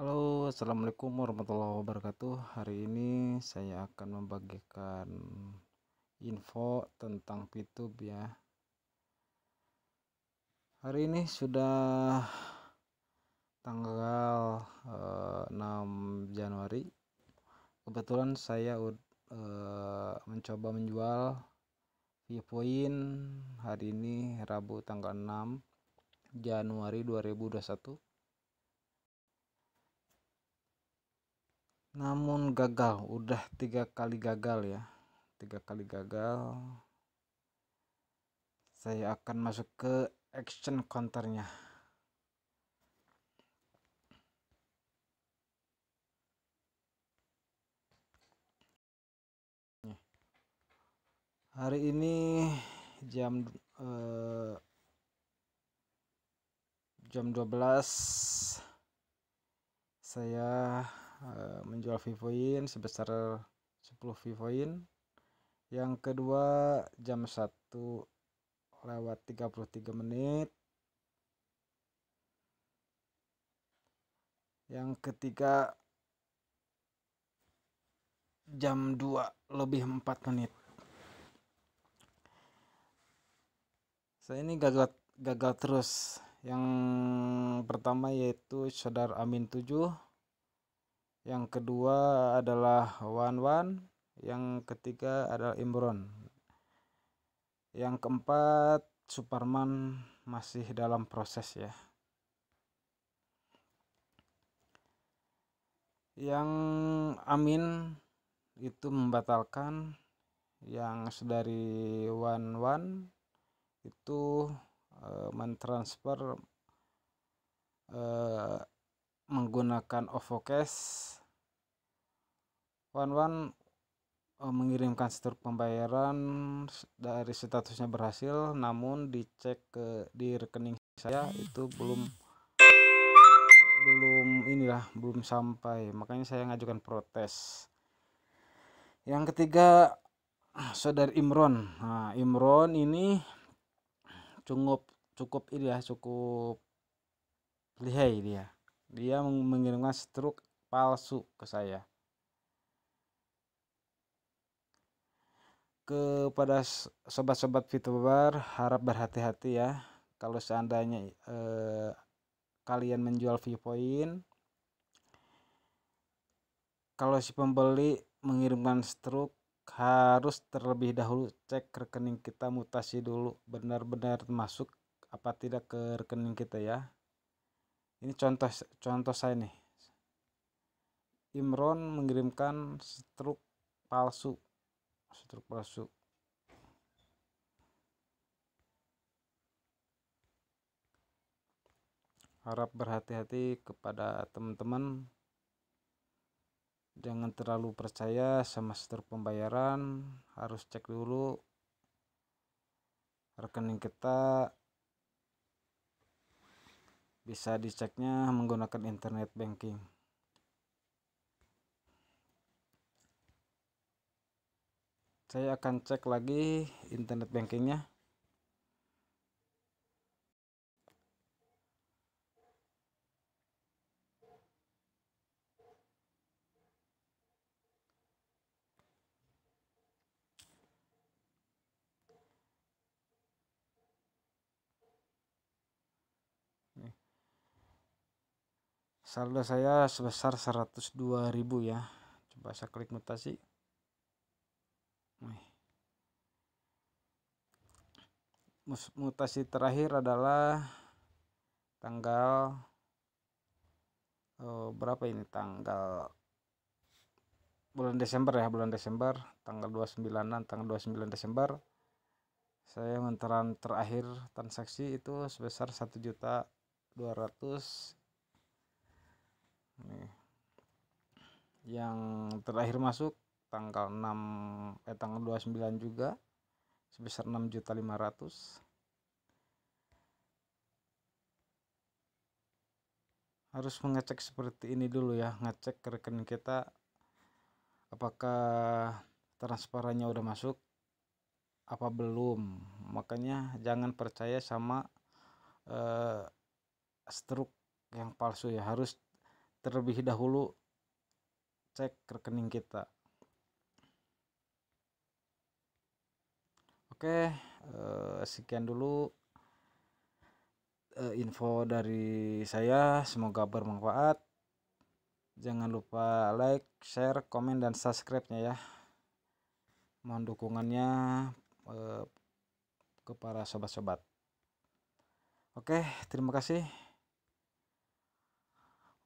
Halo assalamualaikum warahmatullahi wabarakatuh hari ini saya akan membagikan info tentang Fitub ya hari ini sudah tanggal eh, 6 Januari kebetulan saya eh, mencoba menjual viewpoint hari ini Rabu tanggal 6 Januari 2021 namun gagal udah tiga kali gagal ya tiga kali gagal saya akan masuk ke action counternya hari ini jam eh, jam 12 saya jual vivoin sebesar 10 vivoin yang kedua jam 1 lewat 33 menit yang ketiga jam 2 lebih 4 menit saya ini gagal gagal terus yang pertama yaitu saudara Amin 7 yang kedua adalah Wan Wan, yang ketiga adalah Imron. Yang keempat Superman masih dalam proses ya. Yang Amin itu membatalkan yang dari Wan Wan itu e, mentransfer e, menggunakan Cash. One One mengirimkan struk pembayaran dari statusnya berhasil namun dicek ke di rekening saya itu belum belum inilah belum sampai makanya saya ngajukan protes yang ketiga saudara Imron nah, Imron ini cukup cukup ini ya cukup lihai dia dia mengirimkan struk palsu ke saya kepada sobat-sobat VTuber harap berhati-hati ya kalau seandainya eh, kalian menjual viewpoint kalau si pembeli mengirimkan struk harus terlebih dahulu cek rekening kita mutasi dulu benar-benar masuk apa tidak ke rekening kita ya ini contoh contoh saya nih Imron mengirimkan struk palsu struk palsu harap berhati-hati kepada teman-teman jangan terlalu percaya sama struk pembayaran harus cek dulu rekening kita bisa diceknya menggunakan internet banking saya akan cek lagi internet bankingnya saldo saya sebesar 102.000 ya coba saya klik mutasi Wih. mutasi terakhir adalah tanggal oh, berapa ini tanggal bulan Desember ya bulan Desember tanggal 29 tanggal 29 Desember saya menteran terakhir transaksi itu sebesar 1 juta 200 nih yang terakhir masuk tanggal 6 eh tanggal 29 juga sebesar 6.500 harus mengecek seperti ini dulu ya ngecek ke rekening kita apakah transparannya udah masuk apa belum makanya jangan percaya sama uh, struk yang palsu ya harus terlebih dahulu cek rekening kita. Oke, eh, sekian dulu eh, info dari saya. Semoga bermanfaat. Jangan lupa like, share, komen, dan subscribe-nya ya. Mohon dukungannya eh, ke para sobat-sobat. Oke, terima kasih.